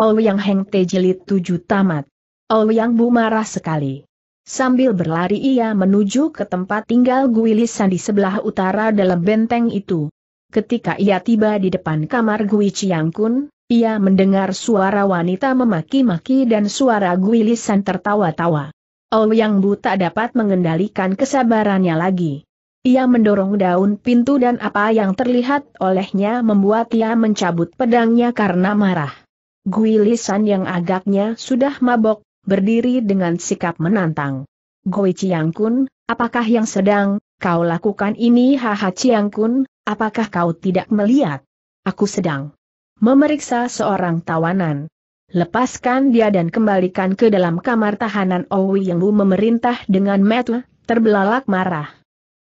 Ouyang Heng Tejilit tujuh Tamat. Ouyang Bu marah sekali. Sambil berlari ia menuju ke tempat tinggal Guilisan di sebelah utara dalam benteng itu. Ketika ia tiba di depan kamar Gui Chiang Kun, ia mendengar suara wanita memaki-maki dan suara Guilisan tertawa-tawa. Ouyang Bu tak dapat mengendalikan kesabarannya lagi. Ia mendorong daun pintu dan apa yang terlihat olehnya membuat ia mencabut pedangnya karena marah. Guilisan yang agaknya sudah mabok, berdiri dengan sikap menantang. Goi Chiang apakah yang sedang kau lakukan ini? Haha Chiang apakah kau tidak melihat? Aku sedang memeriksa seorang tawanan. Lepaskan dia dan kembalikan ke dalam kamar tahanan Owi yang Lu memerintah dengan metu, terbelalak marah.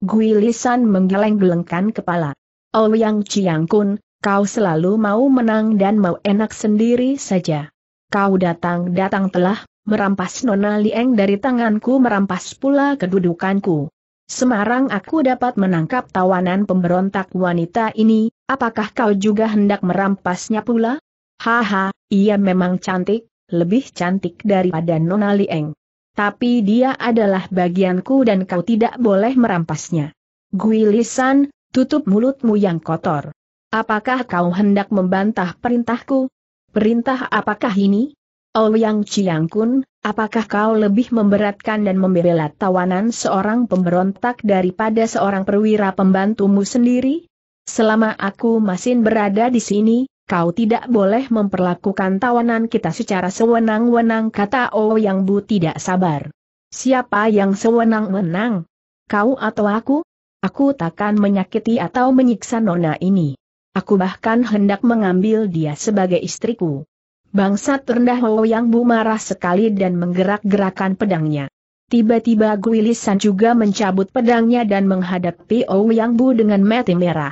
Gui Lisan menggeleng-gelengkan kepala. Owi Yang Chiang Kun, Kau selalu mau menang dan mau enak sendiri saja. Kau datang-datang telah merampas Nona Lieng dari tanganku merampas pula kedudukanku. Semarang aku dapat menangkap tawanan pemberontak wanita ini, apakah kau juga hendak merampasnya pula? Haha, ia memang cantik, lebih cantik daripada Nona Lieng. Tapi dia adalah bagianku dan kau tidak boleh merampasnya. Guilisan, tutup mulutmu yang kotor. Apakah kau hendak membantah perintahku? Perintah apakah ini? Ouyang oh, Kun, apakah kau lebih memberatkan dan membela tawanan seorang pemberontak daripada seorang perwira pembantumu sendiri? Selama aku masih berada di sini, kau tidak boleh memperlakukan tawanan kita secara sewenang-wenang kata oh Yang Bu tidak sabar. Siapa yang sewenang-wenang? Kau atau aku? Aku takkan menyakiti atau menyiksa nona ini. Aku bahkan hendak mengambil dia sebagai istriku. Bangsa rendah Yang Bu marah sekali dan menggerak-gerakan pedangnya. Tiba-tiba Guilisan juga mencabut pedangnya dan menghadapi Ouyang Bu dengan mati merah.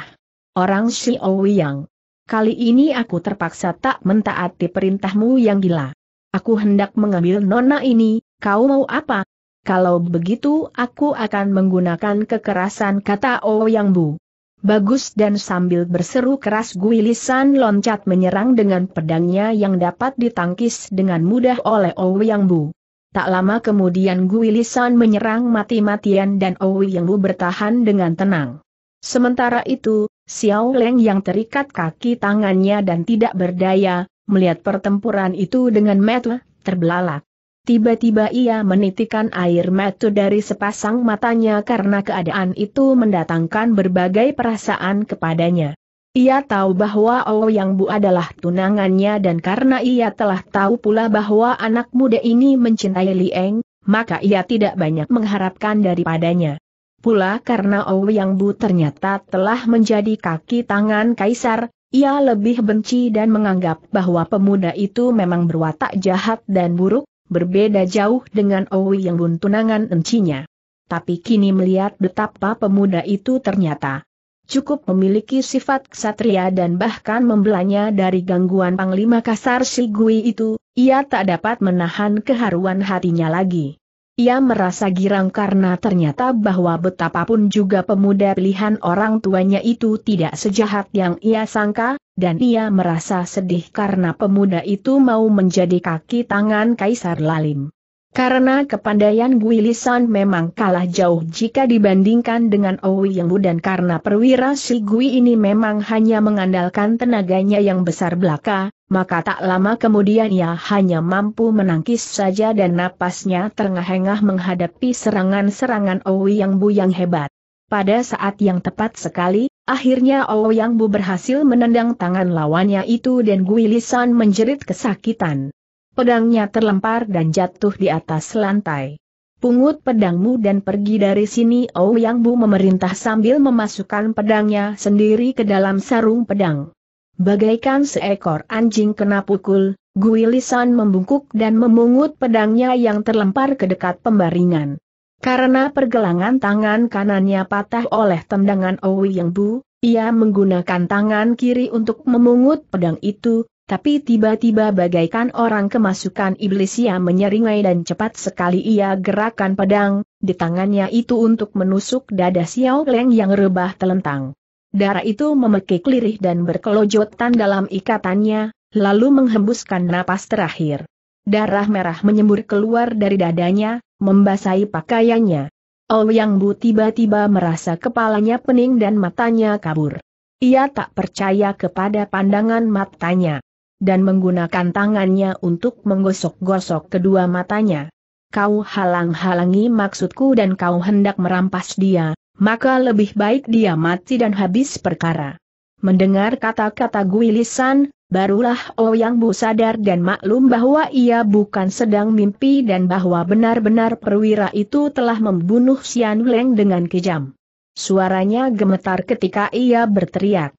Orang si Ouyang. Kali ini aku terpaksa tak mentaati perintahmu yang gila. Aku hendak mengambil nona ini, kau mau apa? Kalau begitu aku akan menggunakan kekerasan kata Ouyang Bu. Bagus dan sambil berseru keras Guilisan loncat menyerang dengan pedangnya yang dapat ditangkis dengan mudah oleh Ouyang Bu. Tak lama kemudian Guilisan menyerang mati-matian dan Ouyang Bu bertahan dengan tenang. Sementara itu, Xiao Leng yang terikat kaki tangannya dan tidak berdaya, melihat pertempuran itu dengan metu, terbelalak. Tiba-tiba ia menitikan air mata dari sepasang matanya karena keadaan itu mendatangkan berbagai perasaan kepadanya. Ia tahu bahwa oh Yang Bu adalah tunangannya dan karena ia telah tahu pula bahwa anak muda ini mencintai Lieng, maka ia tidak banyak mengharapkan daripadanya. Pula karena oh Yang Bu ternyata telah menjadi kaki tangan kaisar, ia lebih benci dan menganggap bahwa pemuda itu memang berwatak jahat dan buruk, berbeda jauh dengan Owi yang bun tunangan encinya. Tapi kini melihat betapa pemuda itu ternyata cukup memiliki sifat ksatria dan bahkan membelanya dari gangguan Panglima Kasar Sigui itu, ia tak dapat menahan keharuan hatinya lagi. Ia merasa girang karena ternyata bahwa betapapun juga pemuda pilihan orang tuanya itu tidak sejahat yang ia sangka, dan ia merasa sedih karena pemuda itu mau menjadi kaki tangan Kaisar Lalim. Karena kepandaian Guilisan memang kalah jauh jika dibandingkan dengan Owi yang dan karena perwira si Gui ini memang hanya mengandalkan tenaganya yang besar belaka, maka tak lama kemudian ia hanya mampu menangkis saja dan napasnya terengah-engah menghadapi serangan-serangan Owi Yang Bu yang hebat. Pada saat yang tepat sekali, akhirnya Owi Yang Bu berhasil menendang tangan lawannya itu dan Guilisan menjerit kesakitan. Pedangnya terlempar dan jatuh di atas lantai. Pungut pedangmu dan pergi dari sini Owi Yang Bu memerintah sambil memasukkan pedangnya sendiri ke dalam sarung pedang. Bagaikan seekor anjing kena pukul, Gui Lisan membungkuk dan memungut pedangnya yang terlempar ke dekat pembaringan. Karena pergelangan tangan kanannya patah oleh tendangan Owi Yang Bu, ia menggunakan tangan kiri untuk memungut pedang itu, tapi tiba-tiba bagaikan orang kemasukan iblis ia menyeringai dan cepat sekali ia gerakan pedang, di tangannya itu untuk menusuk dada Xiao Leng yang rebah telentang. Darah itu memekik lirih dan berkelojotan dalam ikatannya, lalu menghembuskan napas terakhir. Darah merah menyembur keluar dari dadanya, membasahi pakaiannya. Ouyang oh, Bu tiba-tiba merasa kepalanya pening dan matanya kabur. Ia tak percaya kepada pandangan matanya. Dan menggunakan tangannya untuk menggosok-gosok kedua matanya. Kau halang-halangi maksudku dan kau hendak merampas dia, maka lebih baik dia mati dan habis perkara. Mendengar kata-kata Guilisan, barulah Ouyang oh Bu sadar dan maklum bahwa ia bukan sedang mimpi dan bahwa benar-benar perwira itu telah membunuh Xian Leng dengan kejam. Suaranya gemetar ketika ia berteriak.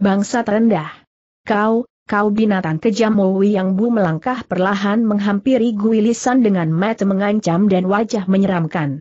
Bangsa rendah. Kau, kau binatang kejam Ouyang oh Bu melangkah perlahan menghampiri Guilisan dengan mata mengancam dan wajah menyeramkan.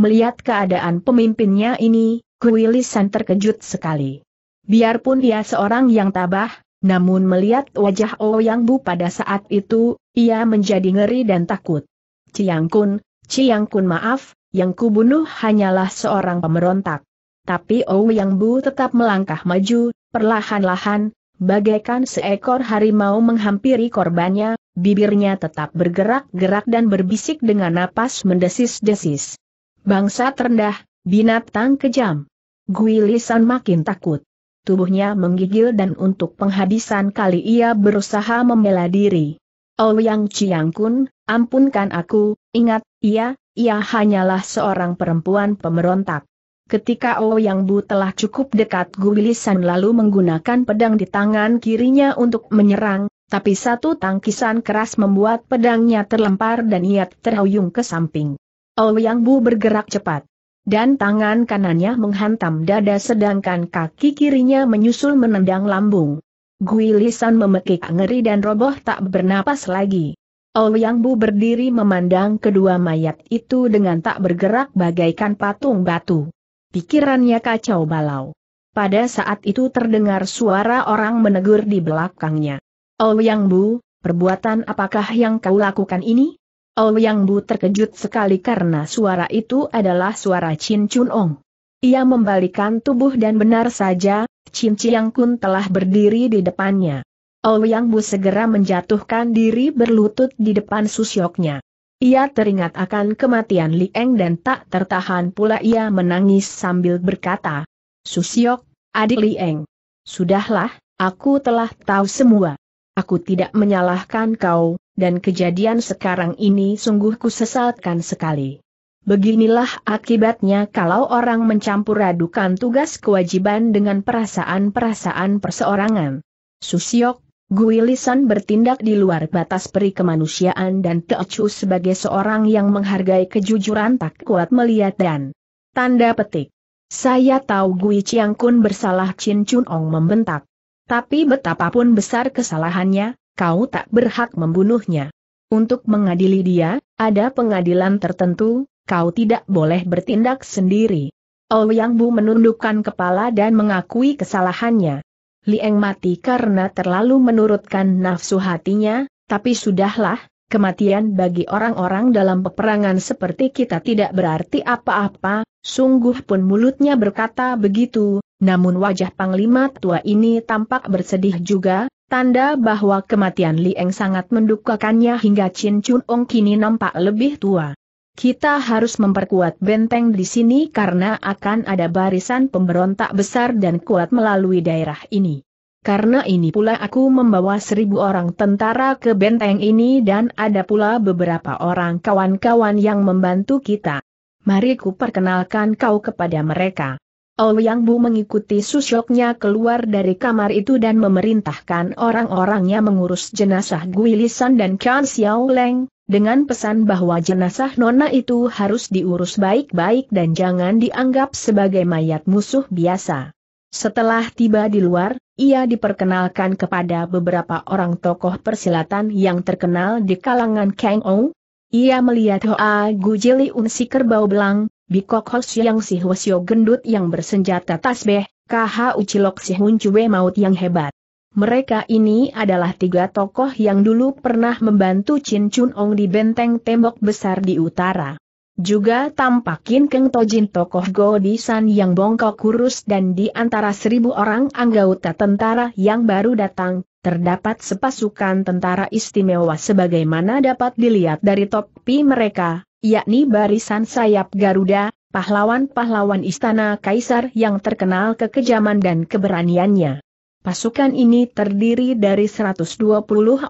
Melihat keadaan pemimpinnya ini, Kuilisan terkejut sekali. Biarpun ia seorang yang tabah, namun melihat wajah Ouyang oh Bu pada saat itu, ia menjadi ngeri dan takut. Ciang Kun, Ciang Kun maaf, yang kubunuh hanyalah seorang pemberontak. Tapi Ouyang oh Bu tetap melangkah maju, perlahan-lahan, bagaikan seekor harimau menghampiri korbannya, bibirnya tetap bergerak-gerak dan berbisik dengan napas mendesis-desis. Bangsa terendah, binatang kejam. Guilisan makin takut. Tubuhnya menggigil dan untuk penghabisan kali ia berusaha membela diri. Yang Chiang Kun, ampunkan aku, ingat, ia, ia hanyalah seorang perempuan pemberontak. Ketika Yang Bu telah cukup dekat Guilisan lalu menggunakan pedang di tangan kirinya untuk menyerang, tapi satu tangkisan keras membuat pedangnya terlempar dan ia terhuyung ke samping. Ouyang Bu bergerak cepat. Dan tangan kanannya menghantam dada sedangkan kaki kirinya menyusul menendang lambung. Gui Lisan memekik ngeri dan roboh tak bernapas lagi. Ouyang Bu berdiri memandang kedua mayat itu dengan tak bergerak bagaikan patung batu. Pikirannya kacau balau. Pada saat itu terdengar suara orang menegur di belakangnya. Ouyang Bu, perbuatan apakah yang kau lakukan ini? Ouyang oh, Bu terkejut sekali karena suara itu adalah suara Chin Chun Ong. Ia membalikan tubuh dan benar saja, Chin Chiang Kun telah berdiri di depannya. Ouyang oh, Bu segera menjatuhkan diri berlutut di depan susyoknya. Ia teringat akan kematian Li Eng dan tak tertahan pula ia menangis sambil berkata, Susyok, adik Li Eng. Sudahlah, aku telah tahu semua. Aku tidak menyalahkan kau, dan kejadian sekarang ini sungguh kusesalkan sekali. Beginilah akibatnya kalau orang mencampur adukan tugas kewajiban dengan perasaan-perasaan perseorangan. Susiok, Guilisan bertindak di luar batas peri kemanusiaan dan Teocu sebagai seorang yang menghargai kejujuran tak kuat melihat dan tanda petik. Saya tahu Gui Chiang Kun bersalah Chin Chun Ong membentak. Tapi betapapun besar kesalahannya, kau tak berhak membunuhnya. Untuk mengadili dia, ada pengadilan tertentu, kau tidak boleh bertindak sendiri. Ouyang Bu menundukkan kepala dan mengakui kesalahannya. Lieng mati karena terlalu menurutkan nafsu hatinya, tapi sudahlah, kematian bagi orang-orang dalam peperangan seperti kita tidak berarti apa-apa, sungguh pun mulutnya berkata begitu, namun wajah Panglima tua ini tampak bersedih juga, Tanda bahwa kematian Lieng sangat mendukakannya hingga Chin Chun Ong kini nampak lebih tua. Kita harus memperkuat benteng di sini karena akan ada barisan pemberontak besar dan kuat melalui daerah ini. Karena ini pula aku membawa seribu orang tentara ke benteng ini dan ada pula beberapa orang kawan-kawan yang membantu kita. Mari ku perkenalkan kau kepada mereka yang Bu mengikuti susyoknya keluar dari kamar itu dan memerintahkan orang-orangnya mengurus jenazah Gui Lisan dan Chan Xiao Leng, dengan pesan bahwa jenazah Nona itu harus diurus baik-baik dan jangan dianggap sebagai mayat musuh biasa. Setelah tiba di luar, ia diperkenalkan kepada beberapa orang tokoh persilatan yang terkenal di kalangan Kang Ou. Ia melihat Hoa Gujili Unsi Kerbau Belang, Bikok siang si Hwasyo gendut yang bersenjata tasbeh, KH Ucilok si Cue maut yang hebat. Mereka ini adalah tiga tokoh yang dulu pernah membantu Chin Chun Ong di benteng tembok besar di utara. Juga tampakin Keng Tojin tokoh Go di San yang bongkok kurus dan di antara seribu orang anggota tentara yang baru datang, terdapat sepasukan tentara istimewa sebagaimana dapat dilihat dari topi mereka, yakni barisan sayap Garuda, pahlawan-pahlawan istana kaisar yang terkenal kekejaman dan keberaniannya. Pasukan ini terdiri dari 120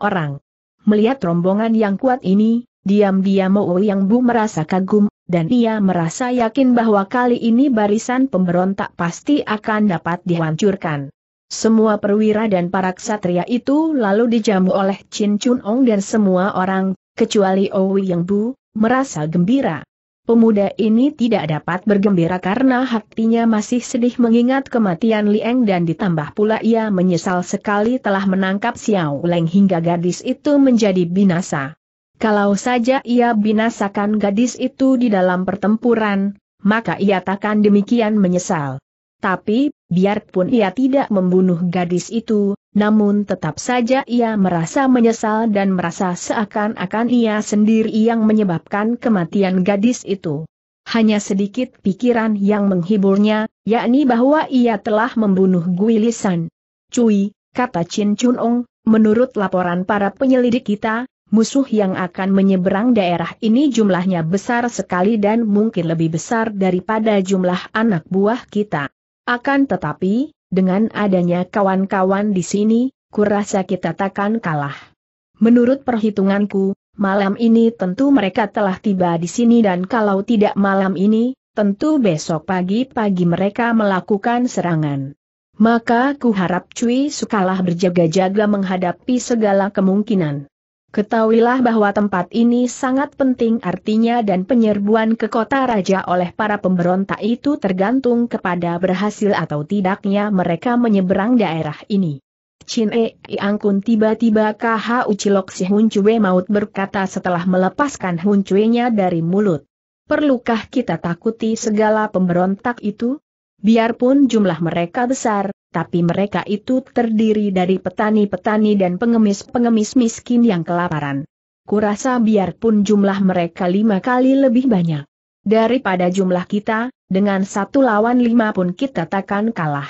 orang. Melihat rombongan yang kuat ini, diam-diam Mo Yang Bu merasa kagum, dan ia merasa yakin bahwa kali ini barisan pemberontak pasti akan dapat dihancurkan. Semua perwira dan para ksatria itu lalu dijamu oleh Chin Chun Ong dan semua orang, kecuali Owi Yang Bu, merasa gembira. Pemuda ini tidak dapat bergembira karena hatinya masih sedih mengingat kematian Liang dan ditambah pula ia menyesal sekali telah menangkap Xiao Leng hingga gadis itu menjadi binasa. Kalau saja ia binasakan gadis itu di dalam pertempuran, maka ia takkan demikian menyesal. Tapi, biarpun ia tidak membunuh gadis itu, namun tetap saja ia merasa menyesal dan merasa seakan-akan ia sendiri yang menyebabkan kematian gadis itu. Hanya sedikit pikiran yang menghiburnya, yakni bahwa ia telah membunuh Gui Lisan. Cui, kata Chin Chun Ong, menurut laporan para penyelidik kita, musuh yang akan menyeberang daerah ini jumlahnya besar sekali dan mungkin lebih besar daripada jumlah anak buah kita. Akan tetapi, dengan adanya kawan-kawan di sini, kurasa kita takkan kalah. Menurut perhitunganku, malam ini tentu mereka telah tiba di sini dan kalau tidak malam ini, tentu besok pagi-pagi mereka melakukan serangan. Maka ku harap Cui Sukalah berjaga-jaga menghadapi segala kemungkinan. Ketahuilah bahwa tempat ini sangat penting artinya dan penyerbuan ke kota raja oleh para pemberontak itu tergantung kepada berhasil atau tidaknya mereka menyeberang daerah ini. Chin E Angkun tiba-tiba KH Ucilok si Hun Cue maut berkata setelah melepaskan Hun Cue nya dari mulut. Perlukah kita takuti segala pemberontak itu? Biarpun jumlah mereka besar, tapi mereka itu terdiri dari petani-petani dan pengemis-pengemis miskin yang kelaparan. Kurasa biarpun jumlah mereka lima kali lebih banyak. Daripada jumlah kita, dengan satu lawan lima pun kita takkan kalah.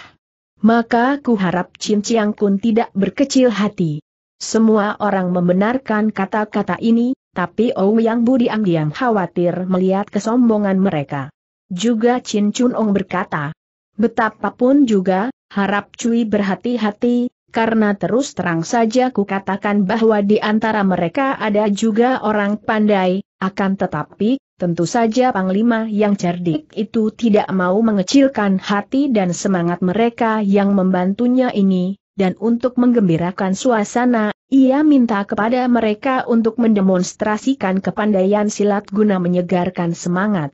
Maka ku harap Chin Chiang Kun tidak berkecil hati. Semua orang membenarkan kata-kata ini, tapi Ouyang Bu diam-diam khawatir melihat kesombongan mereka. Juga Chin Chun Ong berkata, Betapapun juga, harap Cui berhati-hati, karena terus terang saja kukatakan bahwa di antara mereka ada juga orang pandai, akan tetapi, tentu saja Panglima yang cerdik itu tidak mau mengecilkan hati dan semangat mereka yang membantunya ini, dan untuk menggembirakan suasana, ia minta kepada mereka untuk mendemonstrasikan kepandaian silat guna menyegarkan semangat.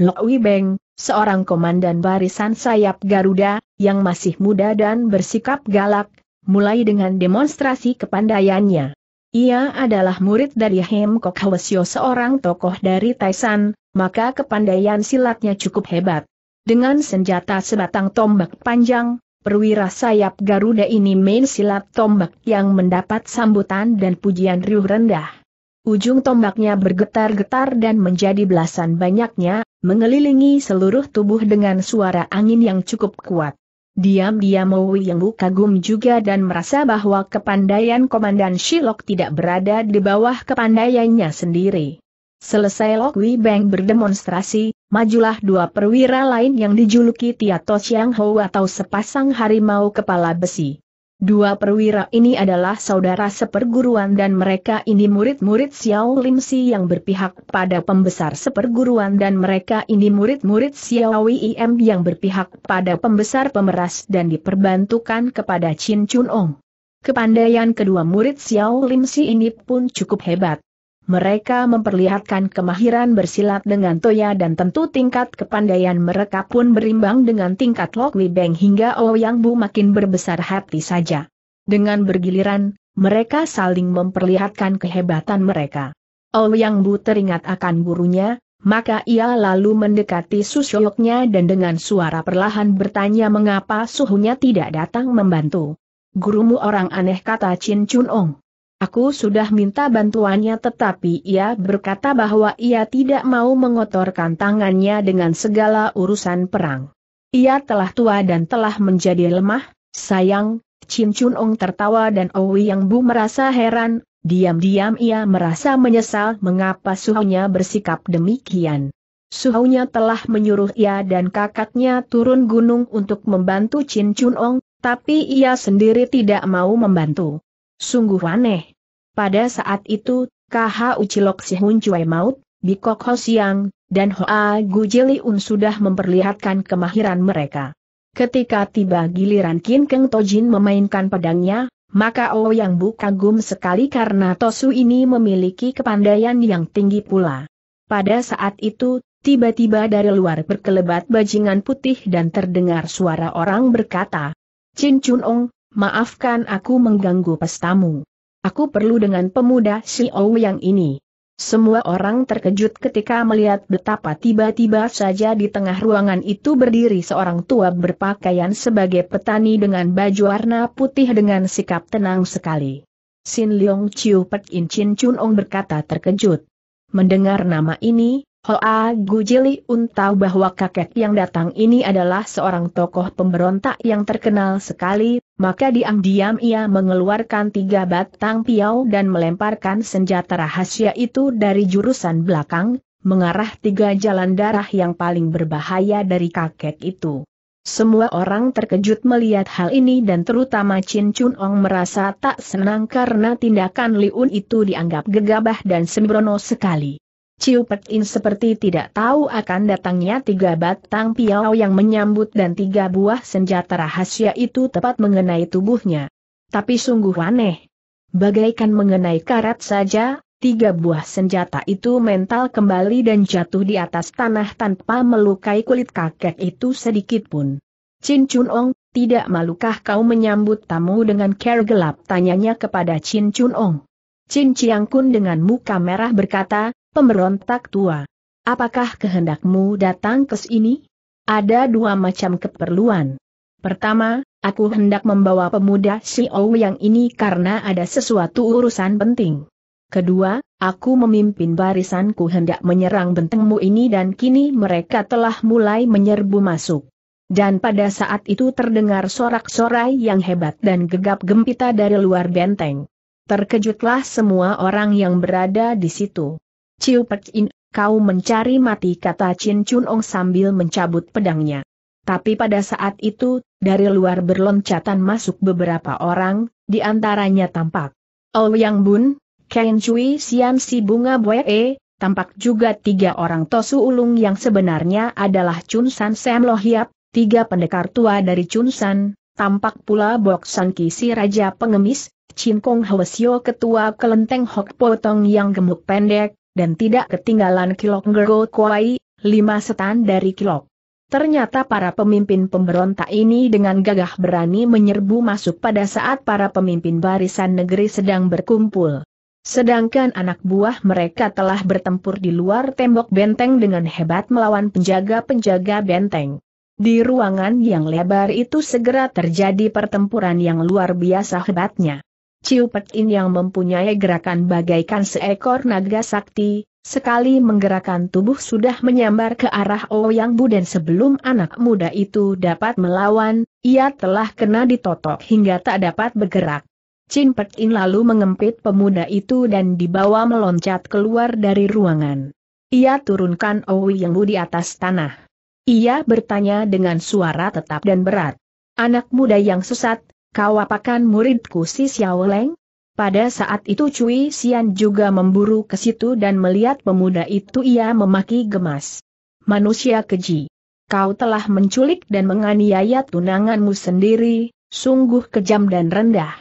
Lok Wibeng, seorang komandan barisan sayap Garuda, yang masih muda dan bersikap galak, mulai dengan demonstrasi kepandaiannya. Ia adalah murid dari Hem Kok seorang tokoh dari Taisan, maka kepandaian silatnya cukup hebat. Dengan senjata sebatang tombak panjang, perwira sayap Garuda ini main silat tombak yang mendapat sambutan dan pujian riuh rendah. Ujung tombaknya bergetar-getar dan menjadi belasan banyaknya mengelilingi seluruh tubuh dengan suara angin yang cukup kuat. Diam-diam Wei yang kagum juga dan merasa bahwa kepandaian Komandan Shilok tidak berada di bawah kepandaiannya sendiri. Selesai Lok Wei Bang berdemonstrasi, majulah dua perwira lain yang dijuluki Tiato Yang Ho atau sepasang harimau kepala besi. Dua perwira ini adalah saudara seperguruan dan mereka ini murid-murid Xiao Lim Si yang berpihak pada pembesar seperguruan dan mereka ini murid-murid Xiao Im yang berpihak pada pembesar pemeras dan diperbantukan kepada Chin Chun Ong. Kepandaian kedua murid Xiao Lim Si ini pun cukup hebat. Mereka memperlihatkan kemahiran bersilat dengan toya dan tentu tingkat kepandaian mereka pun berimbang dengan tingkat Lok beng hingga Ouyang oh Bu makin berbesar hati saja. Dengan bergiliran, mereka saling memperlihatkan kehebatan mereka. Ouyang oh Bu teringat akan gurunya, maka ia lalu mendekati susyoknya dan dengan suara perlahan bertanya mengapa suhunya tidak datang membantu. Gurumu orang aneh kata Chin Chun Ong. Aku sudah minta bantuannya tetapi ia berkata bahwa ia tidak mau mengotorkan tangannya dengan segala urusan perang. Ia telah tua dan telah menjadi lemah, sayang, Chin Chun Ong tertawa dan Owi Yang Bu merasa heran, diam-diam ia merasa menyesal mengapa suhunya bersikap demikian. Suhunya telah menyuruh ia dan kakaknya turun gunung untuk membantu Chin Chun Ong, tapi ia sendiri tidak mau membantu. Sungguh aneh. Pada saat itu, KH Ucilok si Hun Cui Maut, Bikok Ho Siang, dan Hoa Gujili Un sudah memperlihatkan kemahiran mereka. Ketika tiba giliran Kin Keng Tojin memainkan pedangnya, maka Yang Bu kagum sekali karena Tosu ini memiliki kepandaian yang tinggi pula. Pada saat itu, tiba-tiba dari luar berkelebat bajingan putih dan terdengar suara orang berkata, Chin Chun Ong, maafkan aku mengganggu pestamu. Aku perlu dengan pemuda si yang ini. Semua orang terkejut ketika melihat betapa tiba-tiba saja di tengah ruangan itu berdiri seorang tua berpakaian sebagai petani dengan baju warna putih dengan sikap tenang sekali. Sin Leong Chiu Pek In Chin Chun Ong berkata terkejut. Mendengar nama ini, Hoa Gujili Un bahwa kakek yang datang ini adalah seorang tokoh pemberontak yang terkenal sekali, maka diam-diam ia mengeluarkan tiga batang piau dan melemparkan senjata rahasia itu dari jurusan belakang, mengarah tiga jalan darah yang paling berbahaya dari kakek itu. Semua orang terkejut melihat hal ini dan terutama Chin Chun Ong merasa tak senang karena tindakan Liun itu dianggap gegabah dan sembrono sekali. Ciu Pek In seperti tidak tahu akan datangnya tiga batang piau yang menyambut dan tiga buah senjata rahasia itu tepat mengenai tubuhnya. Tapi sungguh aneh. Bagaikan mengenai karat saja, tiga buah senjata itu mental kembali dan jatuh di atas tanah tanpa melukai kulit kakek itu sedikit pun. Chin Chun Ong, tidak malukah kau menyambut tamu dengan care gelap? Tanyanya kepada Chin Chun Ong. Chin Chiang Kun dengan muka merah berkata, pemberontak tua. Apakah kehendakmu datang ke sini? Ada dua macam keperluan. Pertama, aku hendak membawa pemuda si yang ini karena ada sesuatu urusan penting. Kedua, aku memimpin barisanku hendak menyerang bentengmu ini dan kini mereka telah mulai menyerbu masuk. Dan pada saat itu terdengar sorak-sorai yang hebat dan gegap gempita dari luar benteng. Terkejutlah semua orang yang berada di situ. Ciu Pek kau mencari mati kata Chin Chun Ong sambil mencabut pedangnya. Tapi pada saat itu, dari luar berloncatan masuk beberapa orang, di antaranya tampak. Oh Yang Bun, Ken Cui, Sian Si Bunga Boye, e, tampak juga tiga orang Tosu Ulung yang sebenarnya adalah Chun San Sam Hiap, tiga pendekar tua dari Chun San, tampak pula Bok San Ki Raja Pengemis, Chin Kong Hwesyo Ketua Kelenteng Hok Potong yang gemuk pendek, dan tidak ketinggalan Kilok Ngergo Kuai, lima setan dari Kilok. Ternyata para pemimpin pemberontak ini dengan gagah berani menyerbu masuk pada saat para pemimpin barisan negeri sedang berkumpul. Sedangkan anak buah mereka telah bertempur di luar tembok benteng dengan hebat melawan penjaga-penjaga benteng. Di ruangan yang lebar itu segera terjadi pertempuran yang luar biasa hebatnya. Ciu Petin yang mempunyai gerakan bagaikan seekor naga sakti, sekali menggerakkan tubuh sudah menyambar ke arah Ouyang Bu dan sebelum anak muda itu dapat melawan, ia telah kena ditotok hingga tak dapat bergerak. Chin Petin lalu mengempit pemuda itu dan dibawa meloncat keluar dari ruangan. Ia turunkan Ouyang Bu di atas tanah. Ia bertanya dengan suara tetap dan berat. Anak muda yang sesat, kau apakan muridku si Xiao Leng? Pada saat itu Cui Xian juga memburu ke situ dan melihat pemuda itu ia memaki gemas. Manusia keji. Kau telah menculik dan menganiaya tunanganmu sendiri, sungguh kejam dan rendah.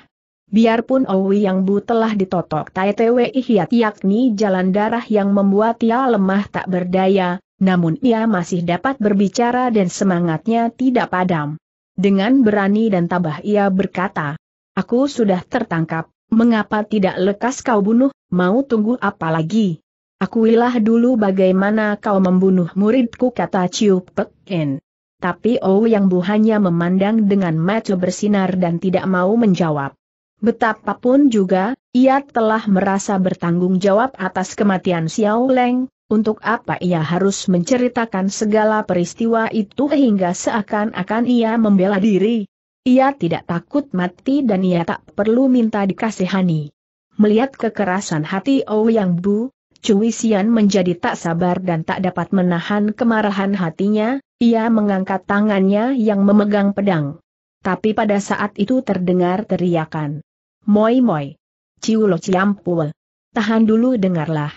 Biarpun Owi Yang Bu telah ditotok Tai Tewe Hiat yakni jalan darah yang membuat ia lemah tak berdaya, namun ia masih dapat berbicara dan semangatnya tidak padam. Dengan berani dan tabah ia berkata, Aku sudah tertangkap, mengapa tidak lekas kau bunuh, mau tunggu apa lagi? Akuilah dulu bagaimana kau membunuh muridku kata Chiu Pek En. Tapi Ou Yang Bu hanya memandang dengan mata bersinar dan tidak mau menjawab. Betapapun juga, ia telah merasa bertanggung jawab atas kematian Xiao Leng, untuk apa ia harus menceritakan segala peristiwa itu hingga seakan-akan ia membela diri? Ia tidak takut mati dan ia tak perlu minta dikasihani. Melihat kekerasan hati Ouyang oh Bu, Cui Xian menjadi tak sabar dan tak dapat menahan kemarahan hatinya, ia mengangkat tangannya yang memegang pedang. Tapi pada saat itu terdengar teriakan. Moi moi. ciu lo ciampul. Tahan dulu dengarlah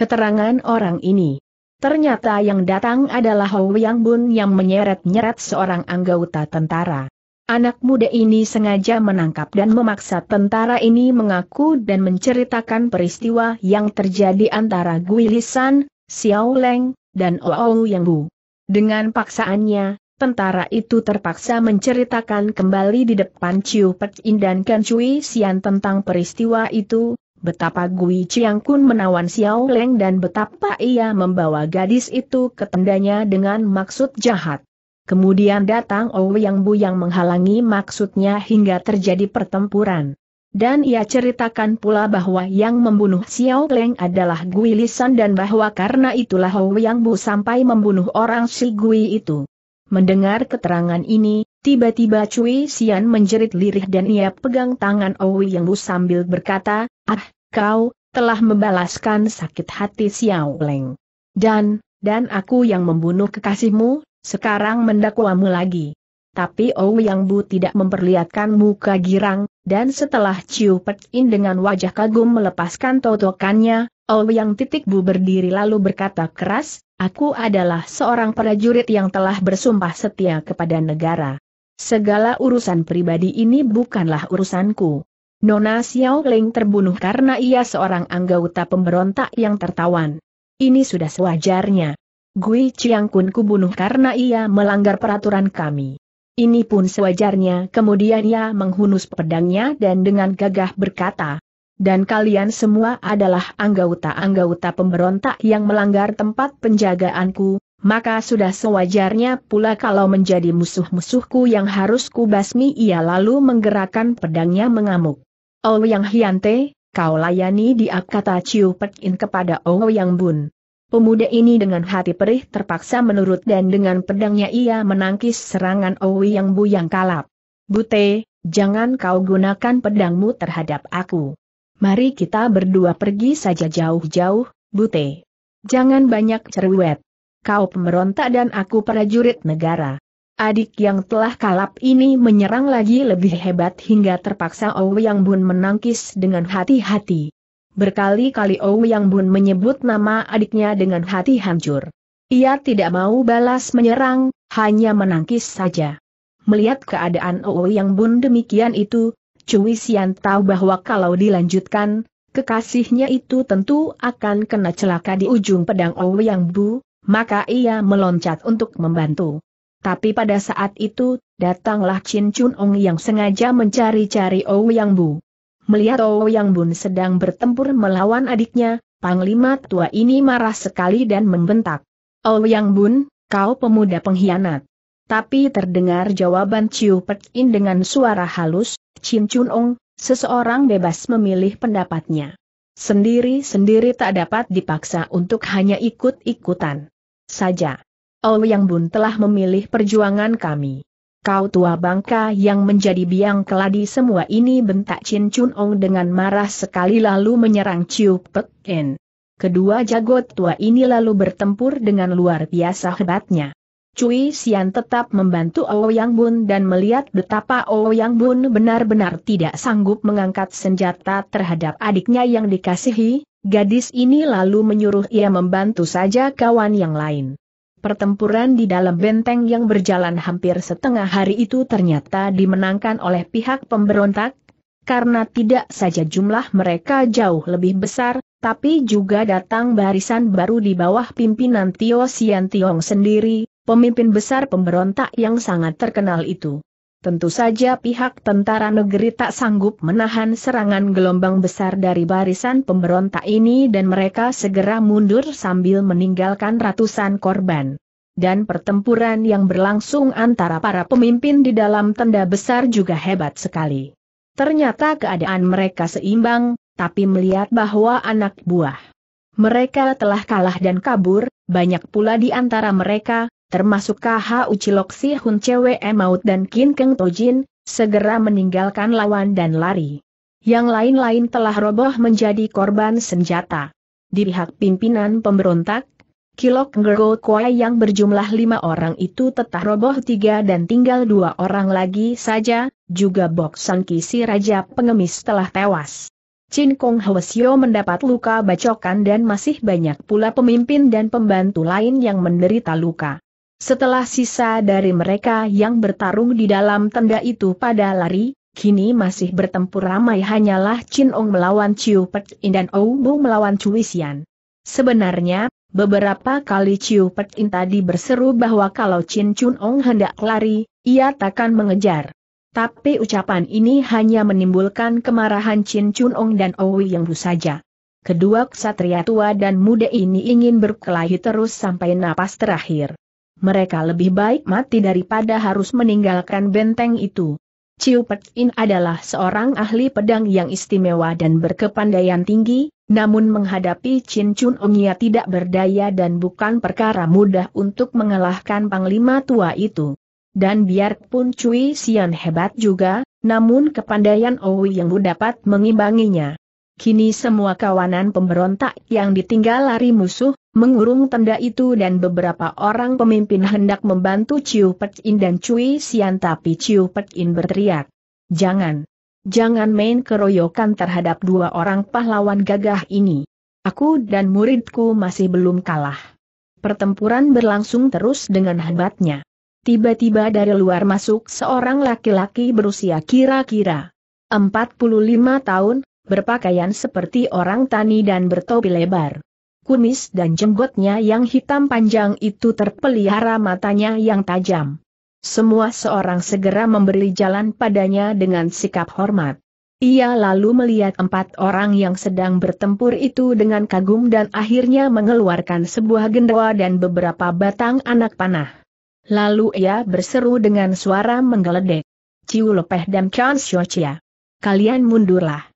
keterangan orang ini. Ternyata yang datang adalah Hou Yang Bun yang menyeret-nyeret seorang anggota tentara. Anak muda ini sengaja menangkap dan memaksa tentara ini mengaku dan menceritakan peristiwa yang terjadi antara Gui Lisan, Xiao Leng, dan Ou Yang Bu. Dengan paksaannya, tentara itu terpaksa menceritakan kembali di depan Chiu Pek In dan Kan Cui Sian tentang peristiwa itu, Betapa Gui Chiang Kun menawan Xiao Leng dan betapa ia membawa gadis itu ke tendanya dengan maksud jahat. Kemudian datang Ouyang oh Bu yang menghalangi maksudnya hingga terjadi pertempuran. Dan ia ceritakan pula bahwa yang membunuh Xiao Leng adalah Gui Lisan dan bahwa karena itulah Ouyang oh Bu sampai membunuh orang si Gui itu. Mendengar keterangan ini, tiba-tiba Cui Sian menjerit lirih dan ia pegang tangan Owi Yang Bu sambil berkata, Ah, kau, telah membalaskan sakit hati Xiao Leng. Dan, dan aku yang membunuh kekasihmu, sekarang mendakwamu lagi. Tapi Owi Yang Bu tidak memperlihatkan muka girang, dan setelah Ciu Pek dengan wajah kagum melepaskan totokannya, Owi Yang titik Bu berdiri lalu berkata keras, Aku adalah seorang prajurit yang telah bersumpah setia kepada negara. Segala urusan pribadi ini bukanlah urusanku. Nona Xiao Ling terbunuh karena ia seorang anggota pemberontak yang tertawan. Ini sudah sewajarnya. Gui Chiang Kun kubunuh karena ia melanggar peraturan kami. Ini pun sewajarnya kemudian ia menghunus pedangnya dan dengan gagah berkata, dan kalian semua adalah anggota-anggota pemberontak yang melanggar tempat penjagaanku, maka sudah sewajarnya pula kalau menjadi musuh-musuhku yang harus kubasmi ia lalu menggerakkan pedangnya mengamuk. Oh Yang Hyante, kau layani dia kata Ciu Pekin kepada Oh Yang Bun. Pemuda ini dengan hati perih terpaksa menurut dan dengan pedangnya ia menangkis serangan Ouyang oh Yang Bu yang kalap. Bute, jangan kau gunakan pedangmu terhadap aku. Mari kita berdua pergi saja jauh-jauh, Bute. Jangan banyak cerewet. Kau pemberontak dan aku prajurit negara. Adik yang telah kalap ini menyerang lagi lebih hebat hingga terpaksa yang Bun menangkis dengan hati-hati. Berkali-kali yang Bun menyebut nama adiknya dengan hati hancur. Ia tidak mau balas menyerang, hanya menangkis saja. Melihat keadaan yang Bun demikian itu, Cui Xian tahu bahwa kalau dilanjutkan, kekasihnya itu tentu akan kena celaka di ujung pedang Ouyang Bu, maka ia meloncat untuk membantu. Tapi pada saat itu, datanglah Chin Chun Ong yang sengaja mencari-cari Ouyang Bu. Melihat Ouyang Bun sedang bertempur melawan adiknya, Panglima tua ini marah sekali dan membentak. Ouyang Bun, kau pemuda pengkhianat. Tapi terdengar jawaban Ciu Pek In dengan suara halus, Chin Chun Ong, seseorang bebas memilih pendapatnya. Sendiri-sendiri tak dapat dipaksa untuk hanya ikut-ikutan saja. Oh Yang Bun telah memilih perjuangan kami. Kau tua bangka yang menjadi biang keladi semua ini bentak Chin Chun Ong dengan marah sekali lalu menyerang Chiu Pek En. Kedua jagot tua ini lalu bertempur dengan luar biasa hebatnya. Cui Xian tetap membantu Ouyang Bun dan melihat betapa Ouyang Bun benar-benar tidak sanggup mengangkat senjata terhadap adiknya yang dikasihi, gadis ini lalu menyuruh ia membantu saja kawan yang lain. Pertempuran di dalam benteng yang berjalan hampir setengah hari itu ternyata dimenangkan oleh pihak pemberontak, karena tidak saja jumlah mereka jauh lebih besar, tapi juga datang barisan baru di bawah pimpinan Tio Sian Tiong sendiri, pemimpin besar pemberontak yang sangat terkenal itu. Tentu saja pihak tentara negeri tak sanggup menahan serangan gelombang besar dari barisan pemberontak ini dan mereka segera mundur sambil meninggalkan ratusan korban. Dan pertempuran yang berlangsung antara para pemimpin di dalam tenda besar juga hebat sekali. Ternyata keadaan mereka seimbang, tapi melihat bahwa anak buah mereka telah kalah dan kabur, banyak pula di antara mereka, termasuk KH Ucilok Si Hun Cewe Maut dan Kin Keng Tojin, segera meninggalkan lawan dan lari. Yang lain-lain telah roboh menjadi korban senjata. Di pihak pimpinan pemberontak, Kilok Ngergo Kwe yang berjumlah lima orang itu tetap roboh tiga dan tinggal dua orang lagi saja, juga Bok San Kisi Raja pengemis telah tewas. Chin Kong Hwasyo mendapat luka bacokan dan masih banyak pula pemimpin dan pembantu lain yang menderita luka. Setelah sisa dari mereka yang bertarung di dalam tenda itu pada lari, kini masih bertempur ramai hanyalah Chin Ong melawan Chiu Pek In dan Ou Bu melawan Chui Xian. Sebenarnya, beberapa kali Chiu Pek In tadi berseru bahwa kalau Chin Chun Ong hendak lari, ia takkan mengejar. Tapi ucapan ini hanya menimbulkan kemarahan Chin Chun Ong dan Ou Yang Bu saja. Kedua ksatria tua dan muda ini ingin berkelahi terus sampai napas terakhir mereka lebih baik mati daripada harus meninggalkan benteng itu. Chiu Pet In adalah seorang ahli pedang yang istimewa dan berkepandaian tinggi, namun menghadapi Chin Chun ia tidak berdaya dan bukan perkara mudah untuk mengalahkan panglima tua itu. Dan biarpun Cui Sian hebat juga, namun kepandaian Owi yang dapat mengimbanginya. Kini semua kawanan pemberontak yang ditinggal lari musuh, mengurung tenda itu dan beberapa orang pemimpin hendak membantu Ciu Pek In dan Cui Sian tapi Ciu Pek In berteriak. Jangan. Jangan main keroyokan terhadap dua orang pahlawan gagah ini. Aku dan muridku masih belum kalah. Pertempuran berlangsung terus dengan hebatnya. Tiba-tiba dari luar masuk seorang laki-laki berusia kira-kira 45 tahun, berpakaian seperti orang tani dan bertopi lebar kumis dan jenggotnya yang hitam panjang itu terpelihara matanya yang tajam. Semua seorang segera memberi jalan padanya dengan sikap hormat. Ia lalu melihat empat orang yang sedang bertempur itu dengan kagum dan akhirnya mengeluarkan sebuah gendawa dan beberapa batang anak panah. Lalu ia berseru dengan suara menggeledek. Ciu Lepeh dan Chan Xiochia. Kalian mundurlah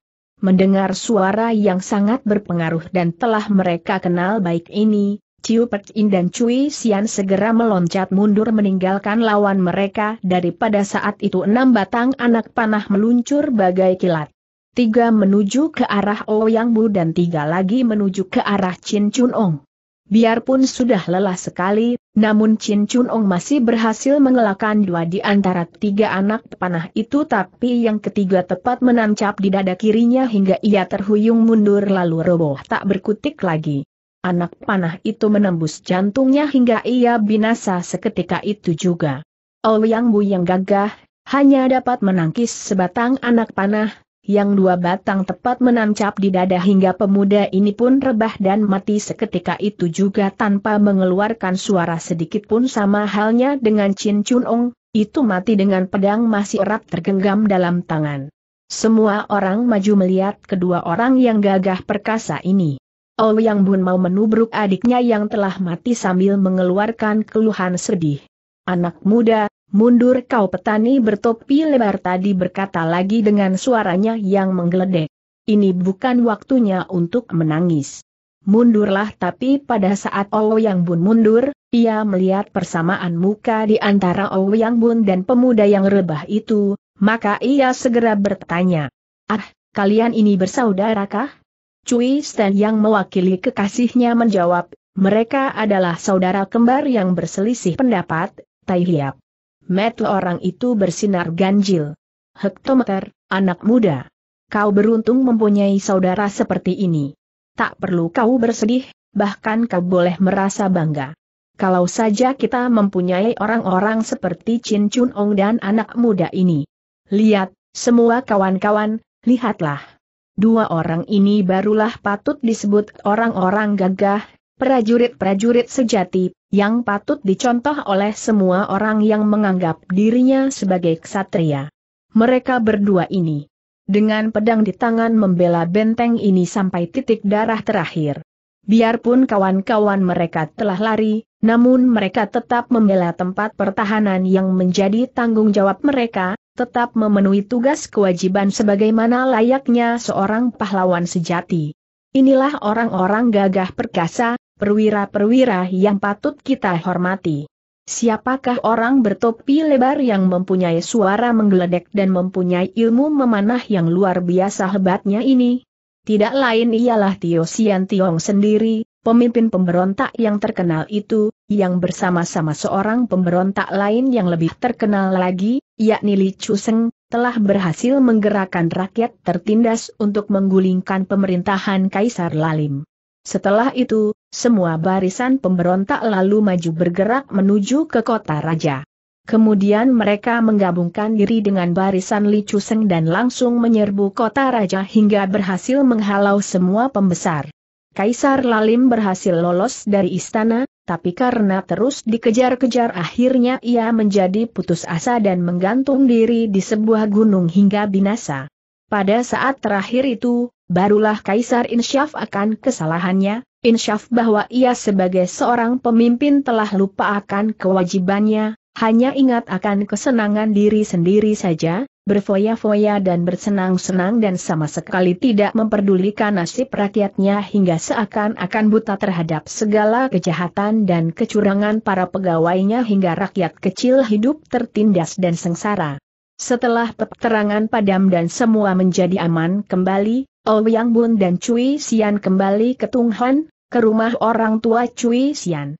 mendengar suara yang sangat berpengaruh dan telah mereka kenal baik ini, Ciu Pek In dan Cui Sian segera meloncat mundur meninggalkan lawan mereka daripada saat itu enam batang anak panah meluncur bagai kilat. Tiga menuju ke arah Ouyang Bu dan tiga lagi menuju ke arah Chin Chun Ong. Biarpun sudah lelah sekali, namun Chin Chun Ong masih berhasil mengelakkan dua di antara tiga anak panah itu tapi yang ketiga tepat menancap di dada kirinya hingga ia terhuyung mundur lalu roboh tak berkutik lagi. Anak panah itu menembus jantungnya hingga ia binasa seketika itu juga. Ouyang Bu yang gagah, hanya dapat menangkis sebatang anak panah, yang dua batang tepat menancap di dada hingga pemuda ini pun rebah dan mati seketika itu juga tanpa mengeluarkan suara sedikit pun sama halnya dengan Chin Chun Ong, itu mati dengan pedang masih erat tergenggam dalam tangan. Semua orang maju melihat kedua orang yang gagah perkasa ini. Oh Yang Bun mau menubruk adiknya yang telah mati sambil mengeluarkan keluhan sedih. Anak muda, Mundur kau petani bertopi lebar tadi berkata lagi dengan suaranya yang menggeledek. Ini bukan waktunya untuk menangis. Mundurlah tapi pada saat oh yang Bun mundur, ia melihat persamaan muka di antara oh yang Bun dan pemuda yang rebah itu, maka ia segera bertanya. Ah, kalian ini bersaudarakah? Cui Stan yang mewakili kekasihnya menjawab, mereka adalah saudara kembar yang berselisih pendapat, Tai Hiap. Metu orang itu bersinar ganjil. Hektometer, anak muda. Kau beruntung mempunyai saudara seperti ini. Tak perlu kau bersedih, bahkan kau boleh merasa bangga. Kalau saja kita mempunyai orang-orang seperti Chin Chun Ong dan anak muda ini. Lihat, semua kawan-kawan, lihatlah. Dua orang ini barulah patut disebut orang-orang gagah, Prajurit-prajurit sejati, yang patut dicontoh oleh semua orang yang menganggap dirinya sebagai ksatria. Mereka berdua ini. Dengan pedang di tangan membela benteng ini sampai titik darah terakhir. Biarpun kawan-kawan mereka telah lari, namun mereka tetap membela tempat pertahanan yang menjadi tanggung jawab mereka, tetap memenuhi tugas kewajiban sebagaimana layaknya seorang pahlawan sejati. Inilah orang-orang gagah perkasa, perwira-perwira yang patut kita hormati. Siapakah orang bertopi lebar yang mempunyai suara menggeledek dan mempunyai ilmu memanah yang luar biasa hebatnya ini? Tidak lain ialah Tio Sian Tiong sendiri, pemimpin pemberontak yang terkenal itu, yang bersama-sama seorang pemberontak lain yang lebih terkenal lagi, yakni Li Chuseng, telah berhasil menggerakkan rakyat tertindas untuk menggulingkan pemerintahan Kaisar Lalim. Setelah itu, semua barisan pemberontak lalu maju bergerak menuju ke kota raja. Kemudian mereka menggabungkan diri dengan barisan Li Chuseng dan langsung menyerbu kota raja hingga berhasil menghalau semua pembesar. Kaisar Lalim berhasil lolos dari istana, tapi karena terus dikejar-kejar akhirnya ia menjadi putus asa dan menggantung diri di sebuah gunung hingga binasa. Pada saat terakhir itu, barulah Kaisar insyaf akan kesalahannya, insyaf bahwa ia sebagai seorang pemimpin telah lupa akan kewajibannya, hanya ingat akan kesenangan diri sendiri saja, berfoya-foya dan bersenang-senang dan sama sekali tidak memperdulikan nasib rakyatnya hingga seakan-akan buta terhadap segala kejahatan dan kecurangan para pegawainya hingga rakyat kecil hidup tertindas dan sengsara. Setelah peterangan padam dan semua menjadi aman kembali, Oh Yang Bun dan Cui Sian kembali ke Tung Han, ke rumah orang tua Cui Xian.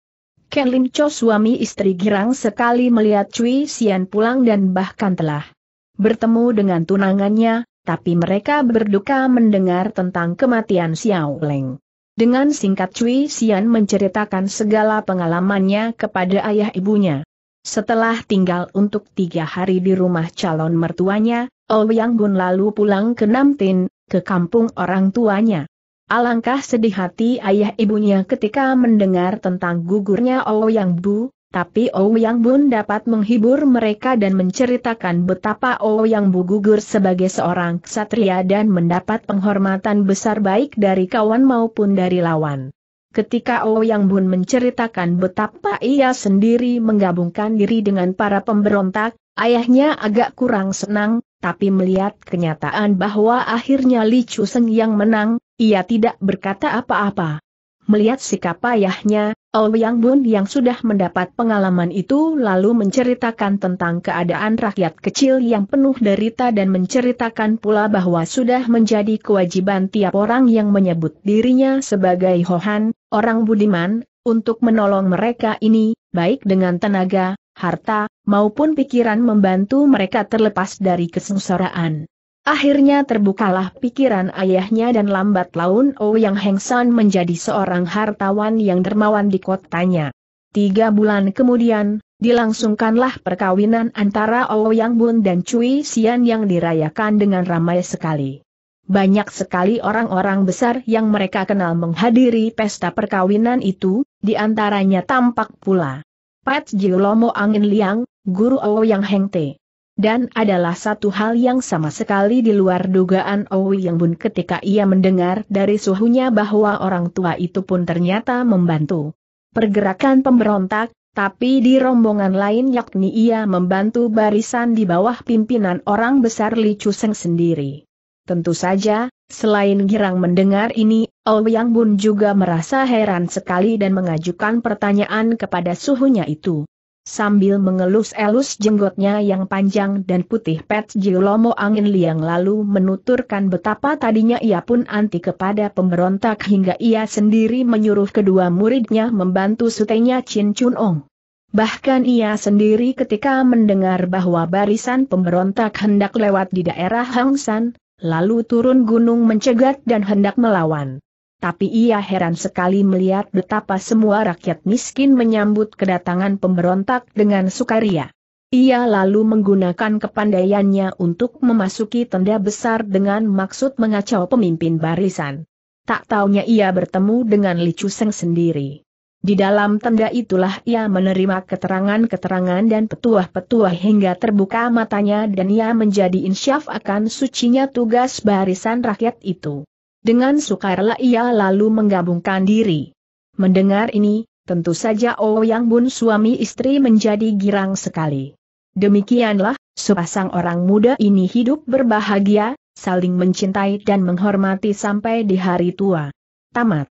Ken Lim Cho suami istri girang sekali melihat Cui Xian pulang dan bahkan telah bertemu dengan tunangannya, tapi mereka berduka mendengar tentang kematian Xiao Leng. Dengan singkat Cui Xian menceritakan segala pengalamannya kepada ayah ibunya. Setelah tinggal untuk tiga hari di rumah calon mertuanya, Ouyang Bun lalu pulang ke Namtin, ke kampung orang tuanya. Alangkah sedih hati ayah ibunya ketika mendengar tentang gugurnya Ouyang Bu, tapi Ouyang Bun dapat menghibur mereka dan menceritakan betapa Ouyang Bu gugur sebagai seorang ksatria dan mendapat penghormatan besar baik dari kawan maupun dari lawan. Ketika Ouyang Bun menceritakan betapa ia sendiri menggabungkan diri dengan para pemberontak, ayahnya agak kurang senang, tapi melihat kenyataan bahwa akhirnya Li Chu Seng yang menang, ia tidak berkata apa-apa. Melihat sikap ayahnya, Yang Bun yang sudah mendapat pengalaman itu lalu menceritakan tentang keadaan rakyat kecil yang penuh derita dan menceritakan pula bahwa sudah menjadi kewajiban tiap orang yang menyebut dirinya sebagai Hohan, orang budiman, untuk menolong mereka ini, baik dengan tenaga, harta, maupun pikiran membantu mereka terlepas dari kesengsaraan. Akhirnya terbukalah pikiran ayahnya dan lambat laun Ouyang oh Heng menjadi seorang hartawan yang dermawan di kotanya. Tiga bulan kemudian, dilangsungkanlah perkawinan antara Ouyang oh Bun dan Cui Xian yang dirayakan dengan ramai sekali. Banyak sekali orang-orang besar yang mereka kenal menghadiri pesta perkawinan itu, di antaranya tampak pula. Pat Jilomo Angin Liang, guru Ouyang oh Heng Te. Dan adalah satu hal yang sama sekali di luar dugaan Owi Yang Bun ketika ia mendengar dari suhunya bahwa orang tua itu pun ternyata membantu pergerakan pemberontak, tapi di rombongan lain yakni ia membantu barisan di bawah pimpinan orang besar Li Chuseng sendiri. Tentu saja, selain girang mendengar ini, Owi Yang Bun juga merasa heran sekali dan mengajukan pertanyaan kepada suhunya itu. Sambil mengelus-elus jenggotnya yang panjang dan putih Pet Jilomo Angin Liang lalu menuturkan betapa tadinya ia pun anti kepada pemberontak hingga ia sendiri menyuruh kedua muridnya membantu sutenya Chin Chun Ong. Bahkan ia sendiri ketika mendengar bahwa barisan pemberontak hendak lewat di daerah Hang San, lalu turun gunung mencegat dan hendak melawan. Tapi ia heran sekali melihat betapa semua rakyat miskin menyambut kedatangan pemberontak dengan sukaria. Ia lalu menggunakan kepandaiannya untuk memasuki tenda besar dengan maksud mengacau pemimpin barisan. Tak taunya ia bertemu dengan Li Chuseng sendiri. Di dalam tenda itulah ia menerima keterangan-keterangan dan petuah-petuah hingga terbuka matanya dan ia menjadi insyaf akan sucinya tugas barisan rakyat itu. Dengan sukarela ia lalu menggabungkan diri. Mendengar ini, tentu saja Ouyang oh Bun suami istri menjadi girang sekali. Demikianlah, sepasang orang muda ini hidup berbahagia, saling mencintai dan menghormati sampai di hari tua. Tamat.